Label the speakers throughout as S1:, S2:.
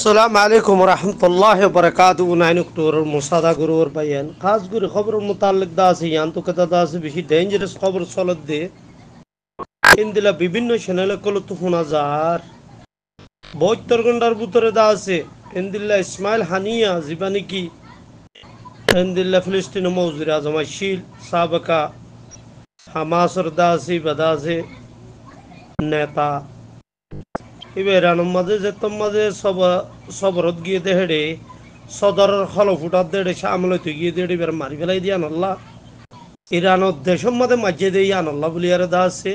S1: আসসালামু আলাইকুম রহমতুল্লাহ বরকাত নাইনুক টুর মুসাদা গুরুর বাইয়ান খাস করে খবর মোতালিক দাস ইয়ান তো কথা দাস বেশি ডেঞ্জারাস খবর চলত দে ইন্দিলা বিভিন্ন চ্যানেলে কলত শোনা যার বহত্তর ঘন্টার ভিতরে দা আছে ইন্দিল্লা ইসমাইল হানিয়া যিবা নাকি ইন্দিল্লা ফিলিস্তিন মৌজুর আজমা শিল সাবেকা হামাসর দা আছে বাদা আছে নেতা এবার রানুম মাঝে যেতম মাঝে সব সবরত গিয়ে দেহেড়ে সদর হলো ফুটার দেড়ে সামলে তুই গিয়ে দেড়ে এবার মারি ফেলাই দিয়ে আনল্লা ইরানোর দেশম মাঝে মাঝে দিয়ে আনল্লা বলি আর দা আছে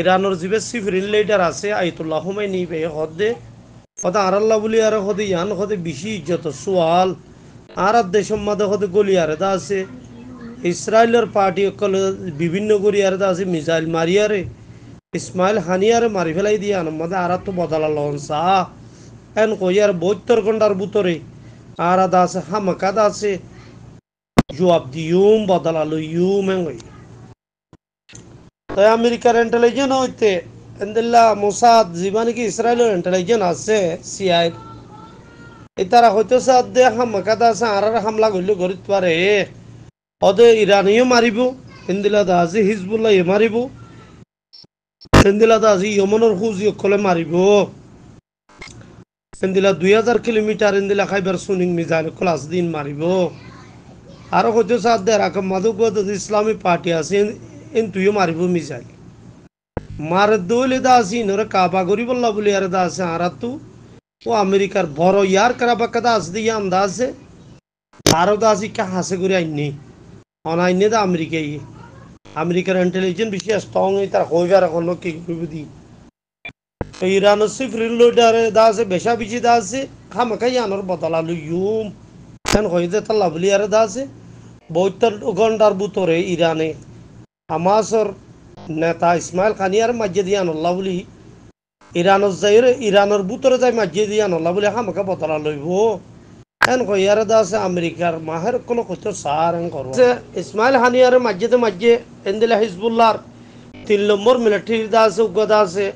S1: ইরানোর জিবে সিফরিন লিডার আছে আইতুল্লাহ হুমাই নিবে হদে হদে আর আল্লাহ বলি আর হদে ইয়ান হদে বেশি ইজ্জত সোয়াল আর আর দেশম মাঝে হদে গলি আর দা আছে ইসরায়েলের পার্টি অকল বিভিন্ন গড়ি আর দা আছে মিজাইল আরে ইসমাইল হানিয়ারে মারি ফেলাই দিয়ে আনমাদে আর তো বদলা লঞ্চা এন কইয়ার বত্তর ঘন্টার ভিতরে আর আদা আছে হামাকাদ আছে জবাব দিউম বদলা লইম এন কই তাই আমেরিকার ইন্টেলিজেন্ট হইতে এন্দিল্লা মোসাদ জীবানি কি ইসরায়েলের ইন্টেলিজেন্ট আছে সিআই তারা হয়তো সাদ দে হামাকাদ আছে আর হামলা করলে করিতে পারে অদে ইরানিও মারিব এন্দিল্লা দা আছে হিজবুল্লাহ মারিব চেন্দিলাত আজি ইয়মনৰ খোজ অকলে মাৰিব চেন্দিলা দুই হাজাৰ কিলোমিটাৰ এন্দিলা খাইবাৰ চুনিং মিজাইল ক্লাছ দিন মাৰিব আৰু সৈতে চাৰ দেৰাক মাধুগত ইছলামী পার্টি আছে এন তুইও মাৰিব মিজাইল মাৰে দৌলে দা আছে ইনৰে কাবা গৰি বল্লা বুলি আৰু দা আছে আৰাতো ও আমেরিকার বড় ইয়ার কারাবা কাদা আছে দিয়ে আন্দা আছে আরো দা আছে কে হাসে করে আইনি অনাইনে দা আমেরিকায় আমেরিকার ইন্টেলিজেন্স বেশি স্ট্রং এই তারা কই বার এখন কি করবি দি সে ফ্রি লোডার দা আছে বেশা বেশি দা আছে খামাকাই আনর বদলালু ইউম কেন কই যে তা লাভলি আর দা আছে বৈতর গন্ডার বুতরে ইরানে আমাসর নেতা ইসমাইল খানি আর মাজ্জে দিয়ান লাভলি ইরানর জাইরে ইরানর বুতরে যাই মাজ্জে দিয়ান লাভলি খামাকা বদলালু ইউম এন কইয়ারে দাসে আমেরিকার মাহের কোনো কত সার এন করো ইসমাইল হানিয়ারে মাঝেতে মাঝে এন্দিলা হিজবুল্লার তিন নম্বর মিলিটারির দাসে উগ্র দাসে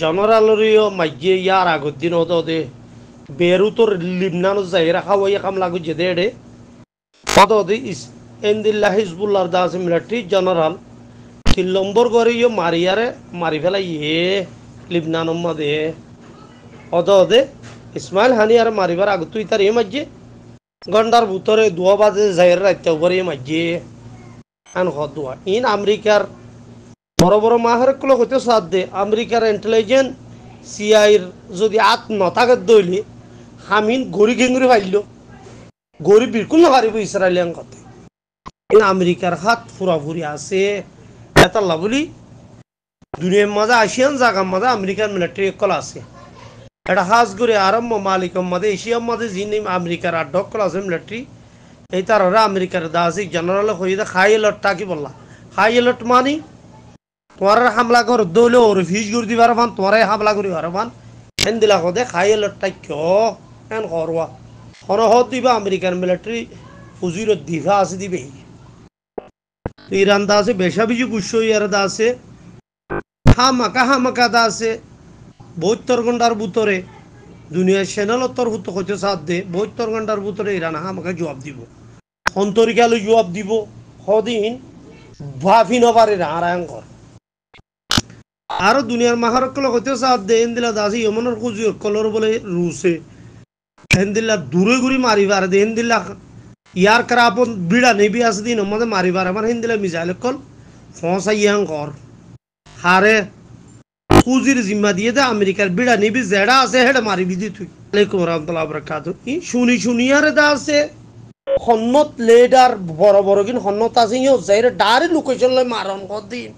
S1: জেনারেলরিও মাঝে ইয়ার আগত দিন হতো দে বেরুতর লিমনানো যাই রাখা ওই কাম লাগু যেতে এডে হতো দে এন্দিল্লা হিজবুল্লার দাসে মিলিটারি জেনারেল তিন নম্বর করে ইয়ে মারিয়ারে মারি ফেলাই ইয়ে লিবনানম্মা দে হতো দে ইসমাইল হানি আর মারিবার আগত ইতার এ মাঝে গন্ডার ভুতরে দুয়া বাজে জাহের রাত্য উপরে এ মাঝে আন হদুয়া ইন আমেরিকার বড় বড় মাহের কুলো হইতে সাথ দে আমেরিকার ইন্টেলিজেন্ট সিআইর যদি আত নথাকে দইলে হামিন গড়ি ঘেঙ্গুরি ফাইল গড়ি বিলকুল নাপারিব ইসরায়েলিয়ান কথা আমেরিকার হাত ফুরি আছে এটা লাভলি দুনিয়ার মাঝে আসিয়ান জায়গার মাঝে আমেরিকার মিলিটারি একল আছে এটা হাজগুরে আরম্ভ এশিয়া এশিয়াম্মাদে যিনি আমেরিকার আর ডক্কল আছে মিলিটারি এই তারা আমেরিকার দাসিক জেনারেল হইতে হাইলট টাকি বললা হাইলট মানি তোমার হামলা কর দৌলে ওর ফিজ গুড় দিবার ভান তোমারাই হামলা করি আর ভান হেন দিলা খাই হাইলট টাকি হেন হরওয়া হরহ দিবা আমেরিকার মিলিটারি ফুজির দিঘা আছে দিবে ইরান দাসে বেশা বিজু গুসো ইয়ার দাসে হামাকা হামাকা দাসে বহত্তর ঘন্টার ভিতরে দুনিয়ার সেনালতর হুত হতে দে বহত্তর ঘন্টার ভিতরে ইরান আমাকে জবাব দিব অন্তরিকালে জবাব দিব সদিন ভাবি নপারে রাহারায়ঙ্কর আর দুনিয়ার মাহারকল হতে দে এন্দিলা দাসি ইমনের খুঁজি কলর বলে রুসে এন্দিল্লা দূরে ঘুরি মারিবার দে এন্দিল্লা ইয়ার কারা আপন বিড়া নেবি আসদিন আমাদের মারিবার আমার হিন্দিলা মিজাইল কল কর হারে পুঁজির জিম্মা দিয়ে দে আমেরিকার বিড়া নিবি জেড়া আছে হেড় মারি বিদি তুই আলাইকুম রহমতুল্লাহ বরকাত শুনি শুনিয়ার দা আছে সন্নত লেডার বড় বড় কিন সন্নত আছে ইহ যাই ডারে লোকেশন লয় মারণ কদিন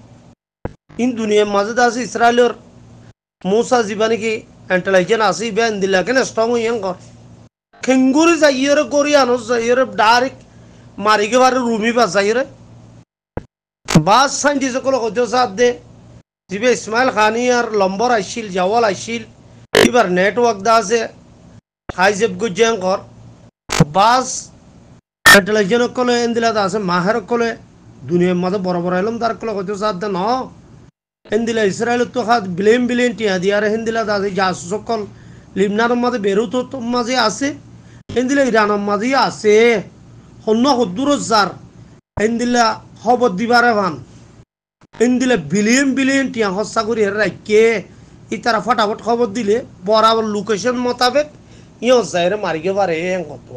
S1: ইন দুনিয়ার মাঝে আছে ইসরায়েলের মৌসা যিবা নাকি ইন্টেলিজেন্ট আছে ইবে দিলা কেন স্ট্রং ইয়ং কর খেঙ্গুরি যাই ইয়রে গড়ি আনস যাই ইয়রে ডাইরেক্ট মারি গেবারে রুমি বা যাই রে বাস সাইন্টিস্ট সকল হতে সাথ দে দিবে ইসমাইল খানি আর লম্বর আইসিল জাওয়াল আইসিল এবার নেটওয়ার্ক দা আছে হাই জেব গুজ্জাঙ্কর বাস ইন্টেলিজেন্ট কলে এন্দিলা দা আছে মাহের কলে দুনিয়ার মাঝে বড় বড় এলম তার কলে হয়তো সাধ্য ন এন্দিলা ইসরায়েল তো খাত বিলেন বিলেন টিয়া দিয়ারে হেন্দিলা দা আছে জাসকল লিমনার মাঝে বেরুত মাঝে আছে এন্দিলা ইরানের মাঝে আছে সন্ন সদ্দুরত যার দিলা খবর দিবারে ভান ইন্দিলে বিলিয়ন বিলিয়ন টিয়া হস্যা করি হের কে ই তারা ফটাফট খবর দিলে বরাবর লোকেশন মোতাবেক ই হস্যা হেরে মারিয়ে পারে এং কত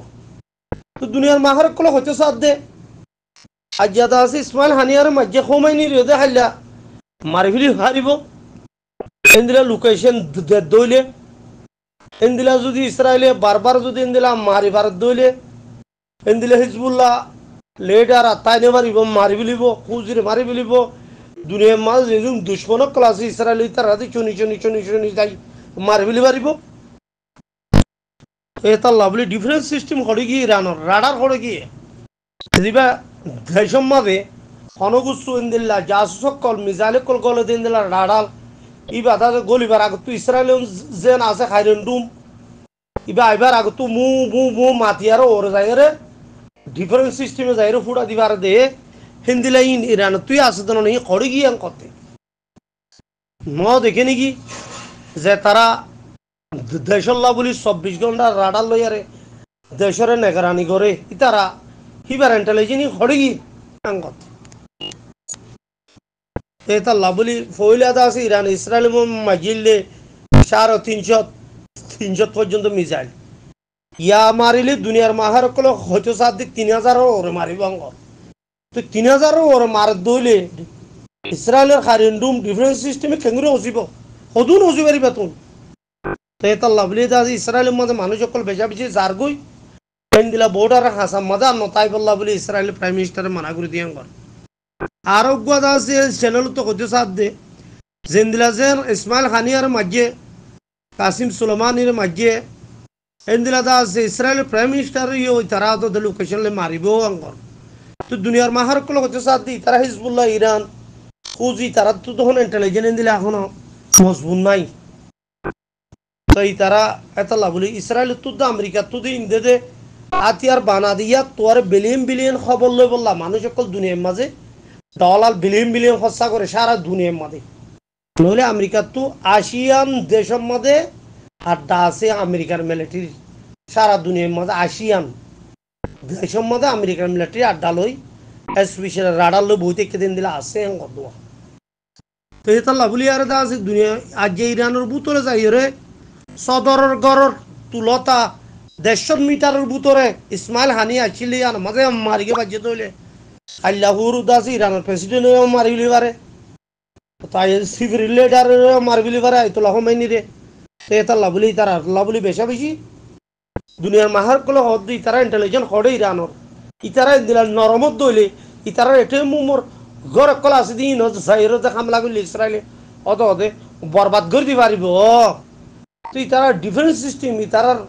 S1: তো দুনিয়ার মাহরে কল হচ্ছে সাদ দে আজ্জাদা দাস ইসমাইল হানিয়ার মাঝে খোমাইনি রে দেখাইলা মারিফিলি হারিব ইন্দিলে লোকেশন দইলে ইন্দিলা যদি ইসরায়েলে বারবার যদি ইন্দিলা মারি বার দইলে ইন্দিলে হিজবুল্লাহ লেডার আত্মায় মারিব মারি ফেলিব খুঁজিরে মারি ফেলিব দুনিয়ার মাছ যেজন দুশ্মনক কলাছে ইসরায়েলি তার হাতে চনি চনি চনি চনি যাই মারবিলি পারিব এটা লাভলি ডিফেন্স সিস্টেম করে গিয়ে ইরানোর রাডার করে গিয়ে যেদিবা দেশম মাঝে হনগুচ্ছু ইন্দিল্লা জাসুসক কল মিজাইল কল কল দিলা রাডাল ইবা দাদা গলিবার আগত ইসরায়েল যেন আছে খাইরেন ডুম ইবা আইবার আগত মু মু মু মাতিয়ারও ওর রে ডিফারেন্স সিস্টেমে রে ফুটা দিবার দে ಹಿಂದಿಲೈನ್ ಇರಾನ ತುಯ ಅಸದನ ನೀ ಕೊಡಗಿ ಅಂಕೋತೆ ন দেখে নাকি যে তারা দেশল্লা বলি চব্বিশ ঘন্টা রাডার লইয়ারে দেশরে নেগরানি করে ইতারা হিবার ইন্টেলিজেনি হড়গি আঙ্গত এটা লাবলি ফইলা আছে ইরান ইসরায়েল মাগিলে সাড়ে তিনশো তিনশো পর্যন্ত মিসাইল ইয়া মারিলে দুনিয়ার মাহার কল হয়তো সাত দিক তিন হাজার ওরে মারিব অঙ্গত তো তিন হাজারও ওর মার দইলে ইসরায়েলের খারেন্ডুম ডিফারেন্স সিস্টেমে কেঙ্গুরে হসিব সদুন হসি পারিবা এটা লাভলি বলি দা ইসরায়েলের মাঝে মানুষ সকল বেচা বেশি যার গই পেন দিলা বোর্ডার হাসা মাদা নতাই বললা বলে ইসরায়েলের প্রাইম মিনিস্টারে মানা করে দিয়ে গর আরোগ্য দাস চ্যানেল তো কদ্য সাথ দে জেন্দিলা জেন ইসমাইল খানিয়ার মাঝে কাসিম সুলমানির মাঝে এন্দিলা দাস ইসরায়েলের প্রাইম মিনিস্টার ইয়ে তারা তো লোকেশনলে মারিব আঙ্গর তো দুনিয়ার মাহারকল হচ্ছে সাদি তারা হিজবুল্লাহ ইরান খুজি তারা তো তখন ইন্টেলিজেন্স দিলে এখনো মজবুত নাই তাই এই তারা এতাল্লা বলি ইসরায়েল তো দা আমেরিকা তো দিন দে আতিয়ার বানা দিয়া তোর বিলিয়ন বিলিয়ন খবর লই বললা মানুষ সকল দুনিয়ার মাঝে ডলার বিলিয়ন বিলিয়ন খরচা করে সারা দুনিয়ার মাঝে নইলে আমেরিকার তো আসিয়ান দেশের মধ্যে আর আছে আমেরিকার মিলিটারি সারা দুনিয়ার মাঝে আসিয়ান দেশ সম্বন্ধে আমেরিকান মিলিটারি আড্ডালই স্পেশাল রাডারলই বহুত কেদিন দিলে আছে হ্যাঁ কদুয়া তো এটা লাভলি আর দা আছে দুনিয়া আজ ইরানের বুতরে যাই রে সদরের গড়ের তুলতা দেড়শো মিটারের বুতরে ইসমাইল হানি আসিলি আর মাঝে মারিকে বাজিয়ে তৈলে আল্লাহুর আছে ইরানের প্রেসিডেন্ট মারিলি পারে তাই সিভিল লিডার মারিলি পারে আইতুল্লাহ মেনি রে তো এতাল্লা লাভলি তারা আল্লাহ বলি বেশা বেশি দুনিয়ার মাহার কলে হদ্দ ইতারা ইন্টেলিজেন্ট হডে ইরানোর ইতারা দিলার নরমত দইলে ইতারা এটে মুমর ঘর কল আছে দিন জাহিরতে হামলা করলে ইসরায়েলে অত হদে বরবাদ করে দি পারিব তো ইতারা ডিফেন্স সিস্টেম ইতারার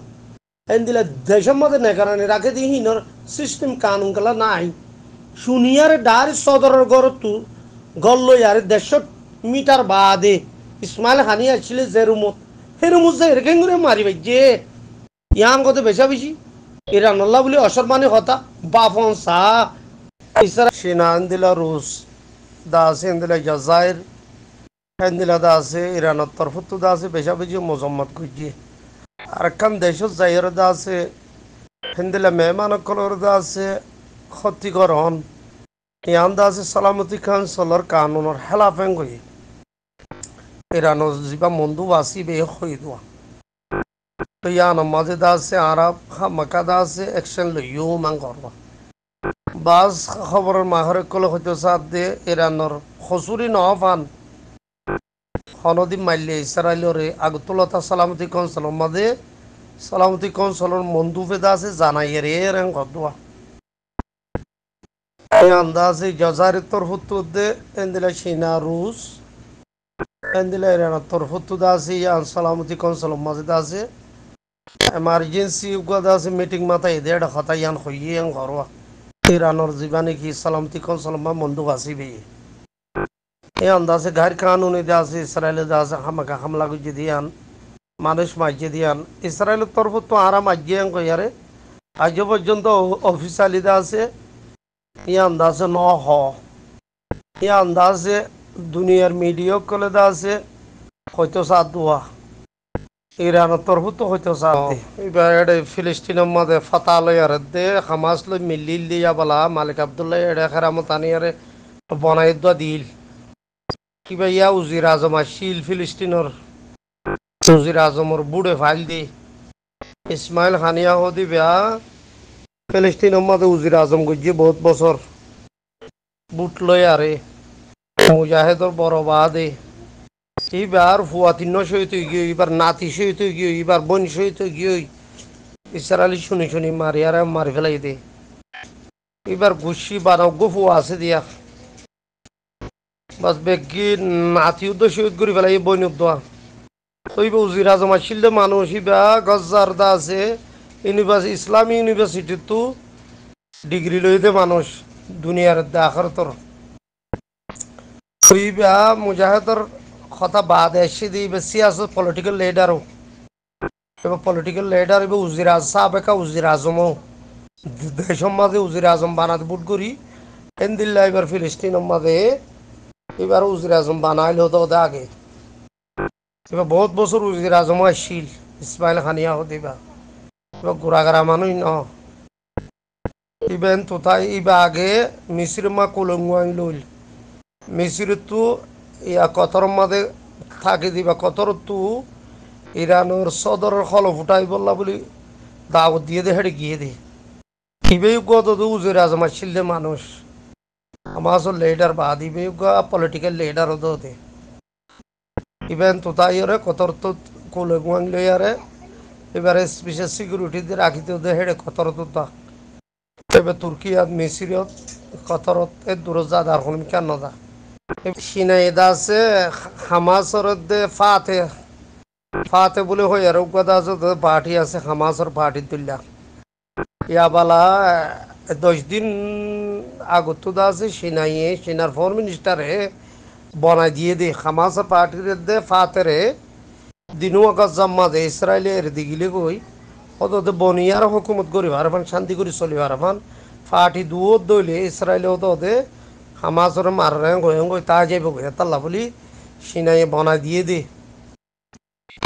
S1: এন দিলে দেশের মধ্যে নাই কারণ রাখে দিই হিনর সিস্টেম কানুন কালা নাই শুনিয়ার ডার সদরের গড় তু গল্ল ইয়ার দেড়শো মিটার বাদে ইসমাইল হানি আসছিল জেরুমত হেরুমুজ সেই রুমত যে এরকম করে মারিবে যে ইয়াম কত বেশা বেশি এরা নল্লা বলে অসম্মানী হতা বাফন সাহ ইসারা সেনান দিলা রুশ দাসে দিলা জাজাইর হ্যান দিলা দাসে ইরানের দা আছে বেশা বেশি মোজাম্মত খুঁজিয়ে আর কান দেশ জাইয়ের দাসে হ্যান দিলা মেহমান কলর আছে ক্ষতিকর হন ইয়ান দা আছে সালামতি খান সলর কানুনের হেলাফেন গই ইরানের জীবা মন্দু বাসি বে হয়ে দোয়া তো ইয়া নমাজে দা আছে আরব মাকা দা আছে একশন লইও মাং করব বাস খবর মাহরে কল হইতো সাত দে ইরানর খসুরি নহফান হনদি মাইলে ইসরায়েলরে আগতলতা সালামতি কনসল মাদে সালামতি কনসলর মন্দুফে দা আছে জানাইয়ে রে রেং কদুয়া আন্দাজে জজারের তরফ দে এন্দিলা চীনা রুশ এন্দিলা ইরানের তরফ দা আছে ইয়ান সালামতি কনসল মাঝে দা আছে এমার্জেন্সি আছে মিটিং মাতা এদের হইয়ে হইয়েন ঘরোয়া ইরানোর জীবানি কি সালামতি কন সালামা বন্দুক আসি ভি এ আন্দাজে ঘর কানুনি আছে ইসরায়েল আছে হামাকা হামলা গুজি দিয়ান মানুষ মাইজে দিয়ান ইসরায়েল তরফ তো আরাম আজ্ঞান কইয়ারে আজ পর্যন্ত দে আছে ই আন্দাজে ন হ ই আন্দাজে দুনিয়ার মিডিয়া কলে আছে হয়তো সাত দোয়া ইরানের তরফুত হইতে চাতে এবার এটা ফিলিস্তিনের মাঝে ফাতা লয়ার দে হামাস লই মিলি লিয়া বলা মালিক আবদুল্লাহ এটা খেরামত আনিয়ারে বনাই দোয়া দিল কিবা ইয়া উজির আজম আসিল ফিলিস্তিনের উজির আজমর বুড়ে ফাইল দি ইসমাইল খানিয়া হদি বেয়া ফিলিস্তিনের মাঝে উজির আজম গজিয়ে বহুত বছর বুট লয়ারে মুজাহিদর বড় বাদে এইবার ফুয়াতিন সহিত গিয়ে এইবার নাতি সহিত গিয়ে এইবার বোন সহিত গিয়ে ইসার আলী শুনি শুনি মারি আর মারি ফেলাই দে এবার গুছি বানাও গফু আছে দিয়া বাস বেগি নাতি উদ্দ সহিত ঘুরি ফেলাই বোন উদ্দোয়া তৈব উজির আজম আসিল মানুষ ইবা গজ্জার দা আছে ইউনিভার্সিটি ইসলামী ইউনিভার্সিটি তো ডিগ্রি দে মানুষ দুনিয়ার দাখর তোর মুজাহেদর কথা বাদ এসে বেশি আছে পলিটিক্যাল লিডারও এবার পলিটিক্যাল লিডার এবার উজির আজ সাবেকা উজির আজমও দেশম মাঝে উজির আজম বানাতে বুট করি এন্দিল্লা এবার ফিলিস্তিন মাঝে এবার উজির আজম বানাইল হতো ওদের আগে এবার বহুত বছর উজির আজমও আসছিল ইসমাইল খানিয়া হতো এবার এবার গোড়াগাড়া মানুষ ন ইভেন তোথায় ইবা আগে মিশ্রিমা কলঙ্গ আইল মিশ্রিত ইয়া কথর মাঝে থাকি দিবা কথর তু ইরানোর সদর খল ফুটাই বললা বলি দাওয়াত দিয়ে দে হেঁটে গিয়ে দে ইবেই গত তো উজুরে আছে আমার ছিলে মানুষ আমার আসলে লিডার বা দিবে পলিটিক্যাল লিডার হতে হতে ইভেন তো তাই ওরে কতর তো কোলে গুয়াং লই এবারে স্পেশাল সিকিউরিটি দিয়ে রাখিতে হতে হেঁটে কতর তো তা এবার তুর্কি আর মিসিরত কতরত এ দূর যা দার কেন দা সিনাইদাসে হামাসরদে ফাতে ফাতে বলে হয় আর উগাদাস পার্টি আছে হামাসর পার্টি তুল্লা ইয়াবালা দশ দিন আগত আছে সিনাইয়ে সিনার ফোর মিনিস্টারে বনাই দিয়ে দে হামাসর পার্টির দে ফাতেরে দিনু আকাশ জাম্মা দে ইসরায়েলে এর দিগিলে কই অত বনিয়ার হুকুমত করি হারফান শান্তি করি চলিব হারফান ফাটি দুয়ো দইলে ইসরায়েলে অত আমার মার গয়ং তা যাইব গই তাল্লা বলি সিনাই বনা দিয়ে দে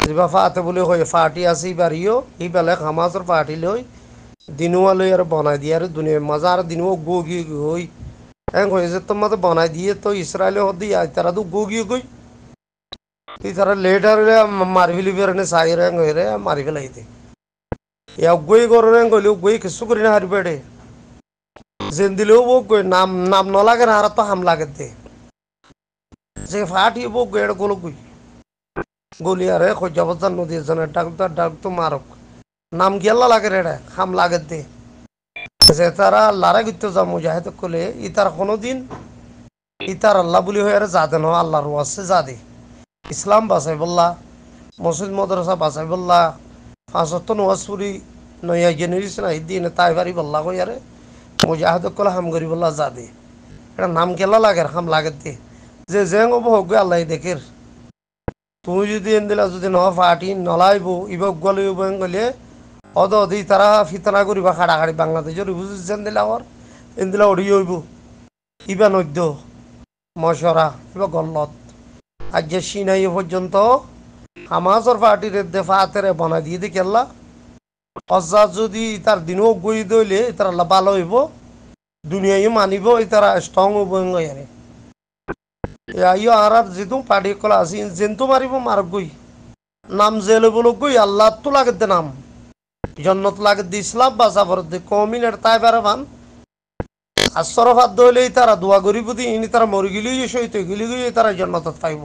S1: যেবা ফাতে বলে হয় ফাটি আছে এবার ইও ইবেলা হামাসর ফাটি লই দিনুয়া আর বনাই দিয়ে আর দুনিয়া মজা আর দিনুয়া গোগি হই হ্যাঁ হয়ে যে তোমাদের বনাই দিয়ে তো ইসরায়েলে হদি তারা তো গোগি গই তুই তারা লেটার মারি ফেলি বেরোনে সাই র্যাং রে মারি ফেলাইতে ইয়া গই গরো গলি গই কিছু করি না হারি বেড়ে জেন দিলেও বউ কই নাম নাম ন লাগে না আর তো হাম লাগে দে যে ফাটিয়ে বউ কই এটা গোলো কই গলি আরে খোঁজাবস্থান নদী জনে ডাক্তার ডাক্তার মারক নাম গেলা লাগে রে হাম লাগে দে যে তারা লারা গিত্য যা মুজাহিদ কলে ইতার কোনোদিন ইতার আল্লাহ বলি হয়ে আর জাদে ন আল্লাহর ওয়াসে জাদে ইসলাম বাসাই বল্লা মসজিদ মদরসা বাসাই বল্লা ফাঁসত্তন ওয়াসপুরি নয়া জেনে দিস না দিন তাই বাড়ি বল্লা কই আরে মুজাহাদকল হাম গরিবুল্লাহ জাদি এটা নাম কেলা লাগে হাম লাগে দে যে জেং অবহক গে আল্লাহ দেখের তুমি যদি এন দিলা যদি নহ ফাটি নলাইব ইবক গলি বং গলে অদ অধি তারা ফিতনা করিবা খাড়া খাড়ি বাংলাদেশের বুঝছেন দিলা ওর এন দিলা ওড়ি হইব ইবা নৈদ্য মশরা ইবা গল্লত আজ যে সিনাই পর্যন্ত আমাজর পার্টির দেফাতের বনা দিয়ে দিকে আল্লাহ হজ্জা যদি তার দিনও গড়ি দইলে তারা ভালো হইব দুনিয়াই মানিব তারা স্ট্রং হব ইয়ারে ইয় যেহেতু পার্টি কলা আছে জেনতো মারিব মার গই নাম যে বলো গই আল্লাহ তো লাগে দে নাম জন্নত লাগে দি ইসলাম বা জাবর দি কমিন এর তাই বারে বান আর সরফাত দইলেই তারা দোয়া গরিব দি ইনি তারা মরি গিলি সইতে গিলি গিয়ে তারা জন্নত পাইব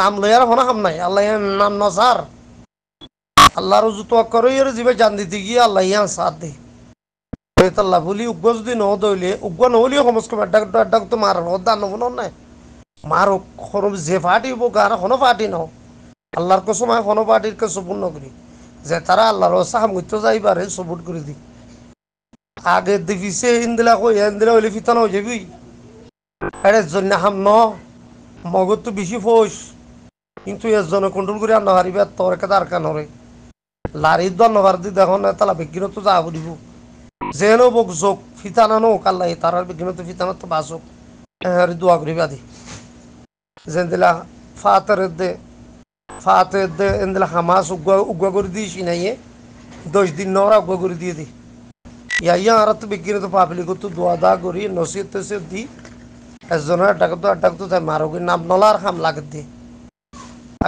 S1: নাম লইয়ার হনা হাম নাই আল্লাহ নাম নজার আল্লাহ রুজু তোয়াক্কা রইয়ের জীবে জান দিতে গিয়ে আল্লাহ ইয়া সাথ দে আল্লাহ বলি উগ্র যদি ন দইলে উগ্র নহলেও কমস কম আড্ডা আড্ডা তো মার দান নব নাই মার খরম যে ফাটি হবো গান হনো ফাটি ন আল্লাহর কসম আয় হনো ফাটির কসম পূর্ণ করি যে তারা আল্লাহর সাহাম গিত যাইবারে সবুট করে দি আগে দেখিছে ইন্দিলা কই ইন্দিলা হইলে ফিতানো হয়ে যাবি এর জন্য হাম ন মগজ তো বেশি ফোস কিন্তু এর জন্য কন্ট্রোল করে আর না হারিবে তোর কে তার কান লারিত ধন্যবাদ দি দেখুন তালা বিজ্ঞানত যা বুলিব যেন বোক যোগ ফিতানা নো কাল্লাই তারার বিজ্ঞানত ফিতানা তো বাসক হ্যাঁ দোয়া করিবা দি যেন দিলা ফাতের দে ফাতের দে এন দিলা হামাস উগুয়া উগুয়া করে দশ দিন নরা উগুয়া করে দিয়ে দি ইয়াইয়া আর তো বিজ্ঞানত তো দোয়া দা করি নসিহত দি একজনের আড্ডা করতো তাই মারো নাম নলার হাম লাগে দিয়ে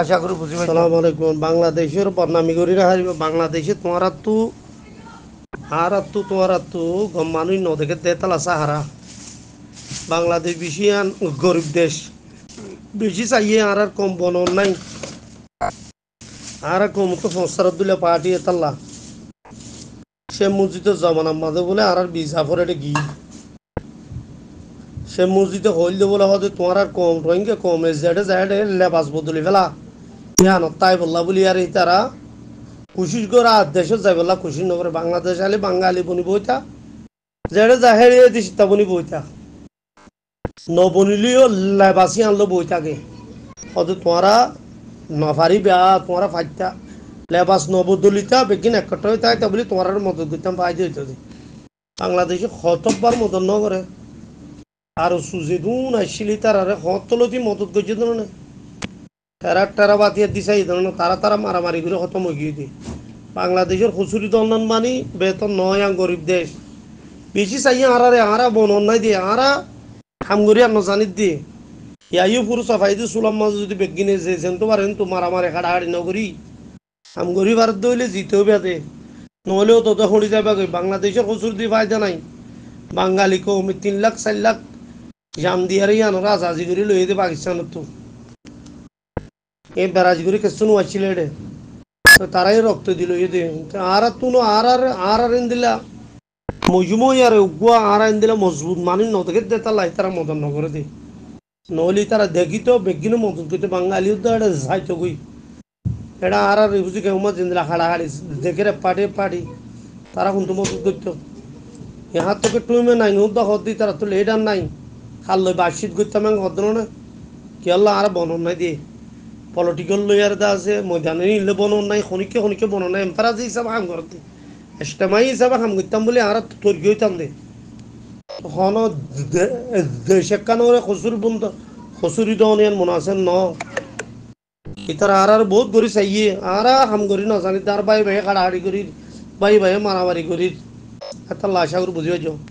S1: আশা করি বুঝি সালাম আলাইকুম বাংলাদেশের বদনামি করিরা হারিব বাংলাদেশে তোমার তু আর গম মানুষ দেতালা সাহারা বাংলাদেশ বেশি গরিব দেশ বেশি চাইয়ে আর আর কম বনন নাই আর কম তো সংস্থারদুল্লা পার্টি এতাল্লা সে মসজিদের জমানা মাঝে বলে আর আর বিজাফর এটা সে মসজিদে হইল বলে হয়তো তোমার আর কম রোহিঙ্গা কম এসে যায় লেবাস বদলি ফেলা ইয়ান তাই বললা বলি আর তারা কোশিস করা দেশে যাই বললা কুশিস নগরে বাংলাদেশ আলে বাঙালি বনি বইতা যেটা জাহের দিছি তা বনি বইতা নবনিলিও লেবাসি আনলো বইতাকে হয়তো তোমারা নফারি বেয়া তোমারা ফাইতা লেবাস নবদলিতা বেকিন একটা হইতা তা বলি তোমার মদত করতাম ভাই হইতো বাংলাদেশে হতবার মদত নগরে আর সুজিদুন আসিলি তার আরে হতলতি মদত করছে না টেরা টেরা বাতিয়ে দিছে এই ধরনের তারা তারা মারামারি করে খতম হয়ে গিয়ে বাংলাদেশের খুচুরি দন্দন মানি বেতন নয় আং গরিব দেশ বেশি চাই আরারে আরা বন অন্যায় দিয়ে আরা হামগুড়ি আর নজানি দিয়ে ইয়াইও পুরো সাফাই দিয়ে সুলাম মাঝে যদি বেগিনে যেছেন তো পারেন তো মারামারি হাড়াহাড়ি নগরি খামগুড়ি বার দইলে জিতেও বেঁধে নহলেও তত সরি যাবে গে বাংলাদেশের খুচুর দিয়ে ফায়দা নাই বাঙালি কমে তিন লাখ চার লাখ জাম দিয়ে আর ইয়ানোরা আজাজি করে লই দিয়ে পাকিস্তানত তো এই দারাজগুরি কেসন ওয়াচিলেডে তো তারাই রক্ত দিল এদে আর তুন আর আর আর আর দিলা মজুমো আর উগুয়া আর আইন দিলা মজবুত মানুষ নতকে দে তালাই তারা মদন নগরে দে নহলে তারা দেখিত বেগিনো মদন করতে বাঙালিও তো এটা গই এটা আর আর বুঝি মা জিন্দিলা হাড়াহাড়ি দেখে রে পাটি পাটি তারা কিন্তু মদন করতো ইহার তোকে টুমে নাই হদ দি তারা তো লেডার নাই খাল লই বাসিত করতে মাং হদ না কি আল্লাহ আর বনন নাই দিয়ে পলিটিক্যাল লয়ার এটা আছে ময়দানে নিলে বনোৱা নাই খনিকে খনিকে বনোৱা নাই এমপারা যে হিসাবে কাম করতে এস্টামাই হিসাবে কাম করতাম বলে আর তর্কি হইতাম দে হন দেশেকানোরে খসুর বন্ধ খসুরি দনিয়ান মনে আছে ন ইতার আৰ আৰু বহুত গরি চাইয়ে আৰ হাম গরি না জানি তার বাই ভাই কাড়াহাড়ি করি বাই ভাই মারামারি করি একটা লাশা করে বুঝিয়ে যাও